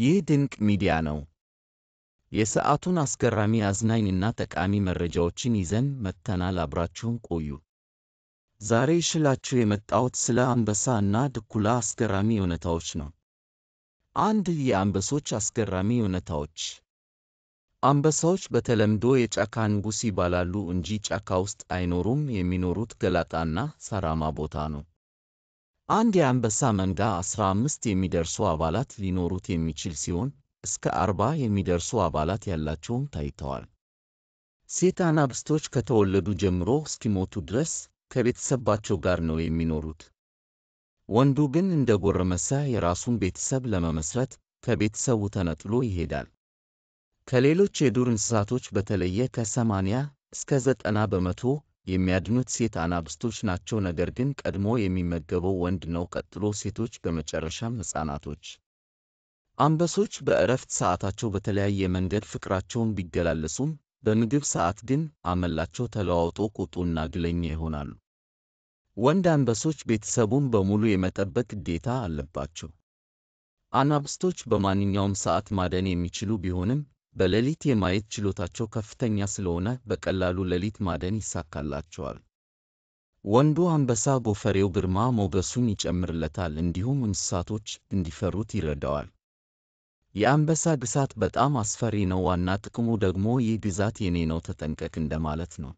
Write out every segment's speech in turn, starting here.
ይህ ድንቅ ሚዲያ ነው። የሰዓቱን አስገራሚ አዝናኝና ጠቃሚ መረጃዎችን ይዘን መጥተናል። አብራችሁን ቆዩ። ዛሬ ይሽላችሁ የመጣሁት ስለ አንበሳ እና ድኩላ አስገራሚ እውነታዎች ነው። አንድ የአንበሶች አስገራሚ እውነታዎች። አንበሳዎች በተለምዶ የጫካ ንጉሥ ይባላሉ እንጂ ጫካ ውስጥ አይኖሩም። የሚኖሩት ገላጣና ሳራማ ቦታ ነው። አንድ የአንበሳ መንጋ 15 የሚደርሱ አባላት ሊኖሩት የሚችል ሲሆን እስከ 40 የሚደርሱ አባላት ያላቸውም ታይተዋል። ሴት አናብስቶች ከተወለዱ ጀምሮ እስኪሞቱ ድረስ ከቤተሰባቸው ጋር ነው የሚኖሩት። ወንዱ ግን እንደ ጎረመሰ የራሱን ቤተሰብ ለመመስረት ከቤተሰቡ ተነጥሎ ይሄዳል። ከሌሎች የዱር እንስሳቶች በተለየ ከ80 እስከ 90 በመቶ የሚያድኑት ሴት አናብስቶች ናቸው። ነገር ግን ቀድሞ የሚመገበው ወንድ ነው፣ ቀጥሎ ሴቶች፣ በመጨረሻም ሕፃናቶች። አንበሶች በእረፍት ሰዓታቸው በተለያየ መንገድ ፍቅራቸውን ቢገላለሱም በምግብ ሰዓት ግን አመላቸው ተለዋውጦ ቁጡና ግለኛ ይሆናሉ። ወንድ አንበሶች ቤተሰቡን በሙሉ የመጠበቅ ግዴታ አለባቸው። አናብስቶች በማንኛውም ሰዓት ማደን የሚችሉ ቢሆንም በሌሊት የማየት ችሎታቸው ከፍተኛ ስለሆነ በቀላሉ ሌሊት ማደን ይሳካላቸዋል። ወንዱ አንበሳ ጎፈሬው ግርማ ሞገሱን ይጨምርለታል፣ እንዲሁም እንስሳቶች እንዲፈሩት ይረዳዋል። የአንበሳ ግሳት በጣም አስፈሪ ነው። ዋና ጥቅሙ ደግሞ ይህ ግዛት የኔ ነው ተጠንቀቅ እንደማለት ነው።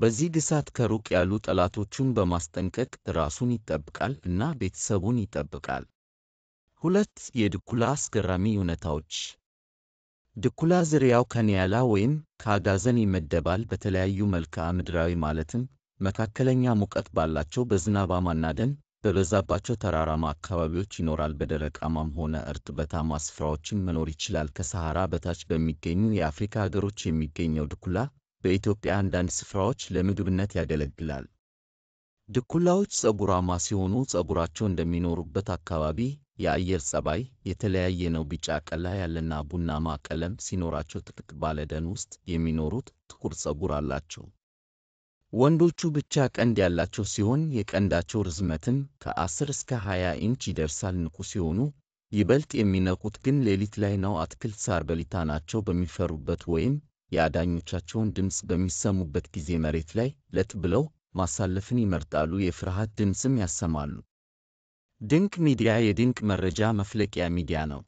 በዚህ ግሳት ከሩቅ ያሉ ጠላቶቹን በማስጠንቀቅ ራሱን ይጠብቃል እና ቤተሰቡን ይጠብቃል። ሁለት የድኩላ አስገራሚ እውነታዎች ድኩላ ዝርያው ከኒያላ ወይም ከአጋዘን ይመደባል። በተለያዩ መልክዓ ምድራዊ ማለትም መካከለኛ ሙቀት ባላቸው በዝናባማና ደን በበዛባቸው ተራራማ አካባቢዎች ይኖራል። በደረቃማም ሆነ እርጥበታማ ስፍራዎችን መኖር ይችላል። ከሰሐራ በታች በሚገኙ የአፍሪካ ሀገሮች የሚገኘው ድኩላ በኢትዮጵያ አንዳንድ ስፍራዎች ለምግብነት ያገለግላል። ድኩላዎች ጸጉራማ ሲሆኑ ጸጉራቸው እንደሚኖሩበት አካባቢ የአየር ጸባይ የተለያየ ነው። ቢጫ፣ ቀላ ያለና ቡናማ ቀለም ሲኖራቸው ጥቅጥቅ ባለ ደን ውስጥ የሚኖሩት ጥቁር ፀጉር አላቸው። ወንዶቹ ብቻ ቀንድ ያላቸው ሲሆን የቀንዳቸው ርዝመትም ከ10 እስከ 20 ኢንች ይደርሳል። ንቁ ሲሆኑ ይበልጥ የሚነቁት ግን ሌሊት ላይ ነው። አትክልት በሊታ ናቸው። በሚፈሩበት ወይም የአዳኞቻቸውን ድምፅ በሚሰሙበት ጊዜ መሬት ላይ ለጥ ብለው ማሳለፍን ይመርጣሉ። የፍርሃት ድምፅም ያሰማሉ። ድንቅ ሚዲያ የድንቅ መረጃ መፍለቂያ ሚዲያ ነው።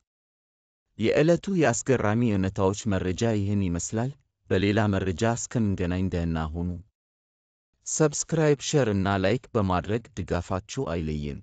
የዕለቱ የአስገራሚ እውነታዎች መረጃ ይህን ይመስላል። በሌላ መረጃ እስከምንገናኝ ደህና ሁኑ። ሰብስክራይብ፣ ሸር እና ላይክ በማድረግ ድጋፋችሁ አይለየን።